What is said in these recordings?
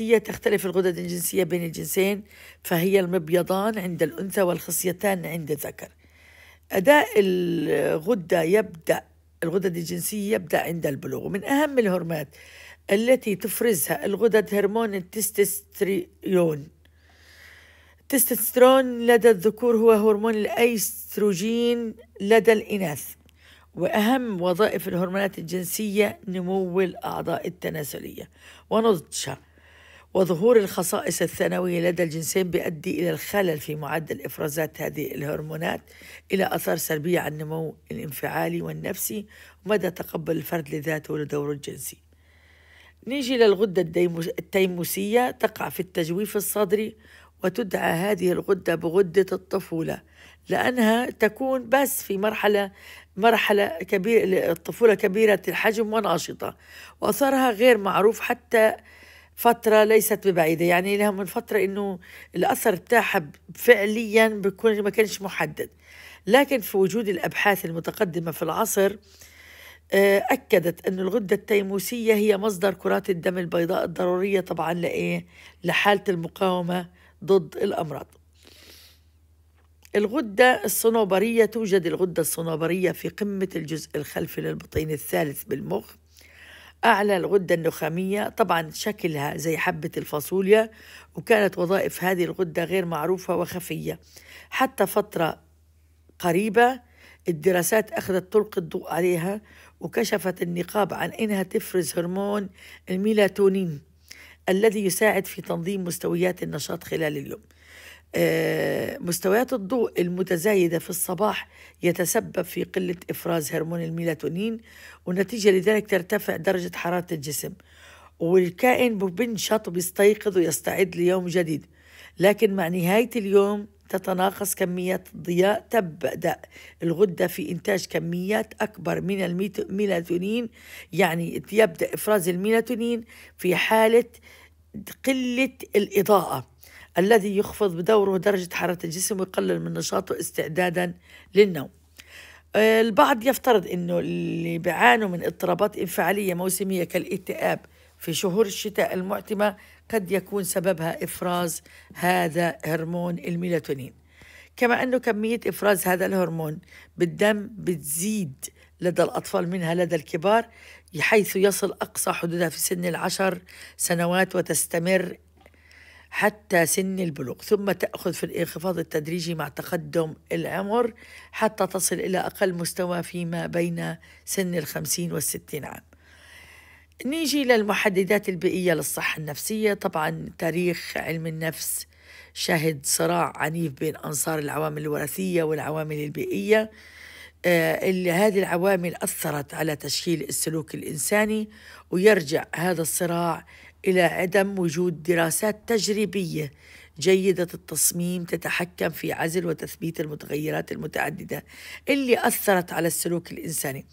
الجنسية تختلف الغدد الجنسية بين الجنسين فهي المبيضان عند الأنثى والخصيتان عند الذكر أداء الغدة يبدأ الغدد الجنسية يبدأ عند البلوغ ومن أهم الهرمات التي تفرزها الغدد هرمون التستستريون التستسترون لدى الذكور هو هرمون الأيستروجين لدى الإناث وأهم وظائف الهرمونات الجنسية نمو الأعضاء التناسلية ونضجها وظهور الخصائص الثانوية لدى الجنسين بيؤدي إلى الخلل في معدل إفرازات هذه الهرمونات إلى آثار سلبية على النمو الانفعالي والنفسي ومدى تقبل الفرد لذاته ولدوره الجنسي نيجي للغدة التيموسية تقع في التجويف الصدري وتدعى هذه الغدة بغدة الطفولة لأنها تكون بس في مرحلة مرحلة كبيرة الطفولة كبيرة الحجم وناشطة وأثرها غير معروف حتى فترة ليست ببعيدة يعني لها من فترة إنه الأثر بتاعها فعليا بكون ما كانش محدد لكن في وجود الأبحاث المتقدمة في العصر آه، أكدت أن الغدة التيموسية هي مصدر كرات الدم البيضاء الضرورية طبعا لإيه؟ لحالة المقاومة ضد الأمراض الغدة الصنوبرية توجد الغدة الصنوبرية في قمة الجزء الخلفي للبطين الثالث بالمخ أعلى الغدة النخامية طبعا شكلها زي حبة الفاصوليا وكانت وظائف هذه الغدة غير معروفة وخفية حتى فترة قريبة الدراسات أخذت تلقي الضوء عليها وكشفت النقاب عن أنها تفرز هرمون الميلاتونين الذي يساعد في تنظيم مستويات النشاط خلال اليوم آه، مستويات الضوء المتزايدة في الصباح يتسبب في قلة إفراز هرمون الميلاتونين ونتيجة لذلك ترتفع درجة حرارة الجسم والكائن بينشط وبيستيقظ ويستعد ليوم جديد لكن مع نهاية اليوم تتناقص كميات الضياء تبدأ الغدة في إنتاج كميات أكبر من الميلاتونين يعني يبدأ إفراز الميلاتونين في حالة قلة الإضاءة الذي يخفض بدوره درجة حرارة الجسم ويقلل من نشاطه استعدادا للنوم آه، البعض يفترض أنه اللي بيعانوا من اضطرابات انفعالية موسمية كالاكتئاب في شهور الشتاء المعتمة قد يكون سببها إفراز هذا هرمون الميلاتونين كما أنه كمية إفراز هذا الهرمون بالدم بتزيد لدى الأطفال منها لدى الكبار حيث يصل أقصى حدودها في سن العشر سنوات وتستمر حتى سن البلوغ ثم تأخذ في الانخفاض التدريجي مع تقدم العمر حتى تصل إلى أقل مستوى فيما بين سن الخمسين والستين عام نيجي للمحددات البيئية للصحة النفسية طبعا تاريخ علم النفس شهد صراع عنيف بين أنصار العوامل الوراثية والعوامل البيئية آه، اللي هذه العوامل أثرت على تشكيل السلوك الإنساني ويرجع هذا الصراع إلى عدم وجود دراسات تجريبية جيدة التصميم تتحكم في عزل وتثبيت المتغيرات المتعددة اللي أثرت على السلوك الإنساني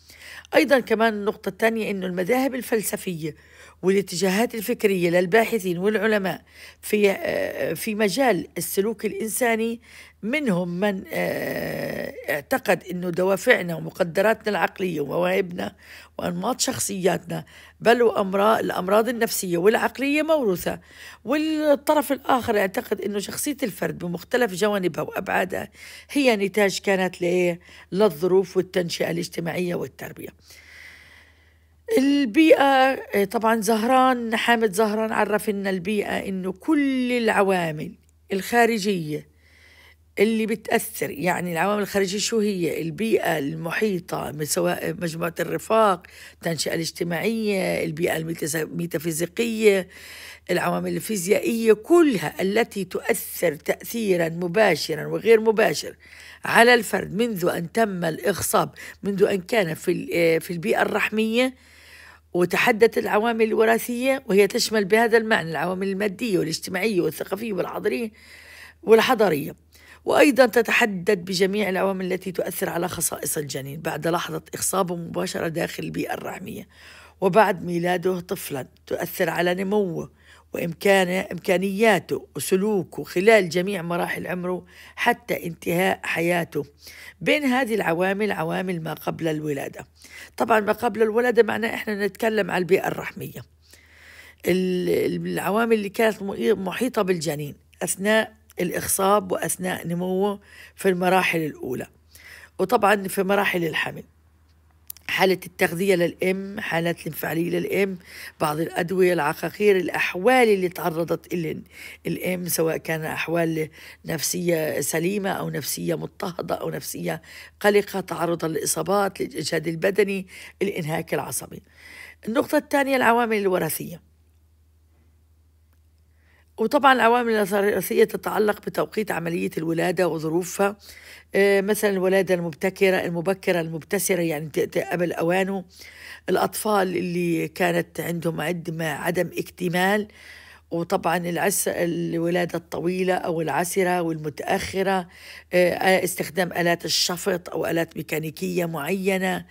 أيضا كمان النقطة الثانية أن المذاهب الفلسفية والاتجاهات الفكرية للباحثين والعلماء في, آه، في مجال السلوك الإنساني منهم من آه، اعتقد أنه دوافعنا ومقدراتنا العقلية ومواهبنا وأنماط شخصياتنا بل وأمراض الأمراض النفسية والعقلية موروثة والطرف الآخر يعتقد أنه شخصية الفرد بمختلف جوانبها وأبعادها هي نتاج كانت إيه؟ للظروف والتنشئة الاجتماعية والتربية البيئة آه، طبعا زهران حامد زهران عرف لنا البيئة أنه كل العوامل الخارجية اللي بتأثر يعني العوامل الخارجية شو هي البيئة المحيطة سواء مجموعة الرفاق التنشئة الاجتماعية البيئة الميتافيزيقية العوامل الفيزيائية كلها التي تؤثر تأثيرا مباشرا وغير مباشر على الفرد منذ أن تم الإخصاب منذ أن كان في, آه، في البيئة الرحمية وتحدث العوامل الوراثية وهي تشمل بهذا المعنى العوامل المادية والاجتماعية والثقافية والحضرية والحضارية وأيضا تتحدد بجميع العوامل التي تؤثر على خصائص الجنين بعد لحظة إخصابه مباشرة داخل البيئة الرحمية وبعد ميلاده طفلا تؤثر على نموه وإمكانه إمكانياته وسلوكه خلال جميع مراحل عمره حتى انتهاء حياته بين هذه العوامل عوامل ما قبل الولادة طبعا ما قبل الولادة معناه إحنا نتكلم على البيئة الرحمية العوامل اللي كانت محيطة بالجنين أثناء الإخصاب وأثناء نموه في المراحل الأولى وطبعا في مراحل الحمل حالة التغذية للأم حالات الانفعالية للأم بعض الأدوية العقاقير الأحوال اللي تعرضت إلين الأم سواء كان أحوال نفسية سليمة أو نفسية مضطهدة أو نفسية قلقة تعرضا لإصابات للإجهاد البدني الإنهاك العصبي النقطة الثانية العوامل الوراثية وطبعا العوامل الرئيسية تتعلق بتوقيت عملية الولادة وظروفها آه، مثلا الولادة المبتكرة المبكرة المبتسرة يعني قبل أوانه الأطفال اللي كانت عندهم عدم اكتمال وطبعا العس الولادة الطويلة أو العسرة والمتأخرة آه، استخدام آلات الشفط أو آلات ميكانيكية معينة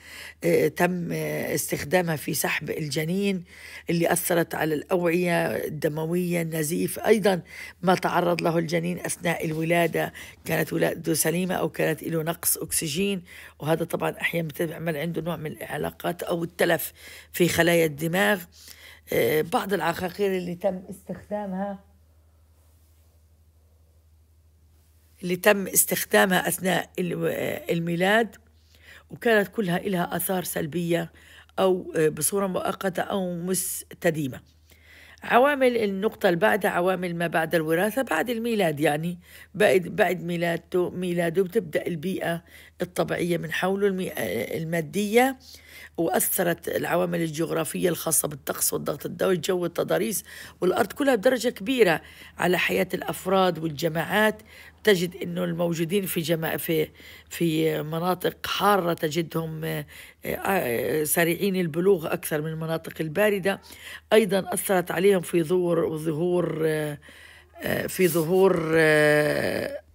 آه، تم استخدامها في سحب الجنين اللي أثرت على الأوعية الدموية النزيف أيضا ما تعرض له الجنين أثناء الولادة كانت ولادته سليمة أو كانت له نقص أكسجين وهذا طبعا أحيانا بتعمل عنده نوع من العلاقات أو التلف في خلايا الدماغ آه، بعض العقاقير اللي تم استخدامها اللي تم استخدامها أثناء آه، الميلاد وكانت كلها لها آثار سلبية أو آه، بصورة مؤقتة أو مستديمة عوامل النقطة اللي بعدها عوامل ما بعد الوراثة بعد الميلاد يعني بعد بعد ميلادته ميلاده بتبدأ البيئة الطبيعية من حوله المادية وأثرت العوامل الجغرافية الخاصة بالطقس والضغط الدوري الجو والتضاريس والأرض كلها بدرجة كبيرة على حياة الأفراد والجماعات تجد انه الموجودين في جما في في مناطق حاره تجدهم آه، آه، آه، سريعين البلوغ اكثر من المناطق البارده ايضا اثرت عليهم في ظهور ظهور في ظهور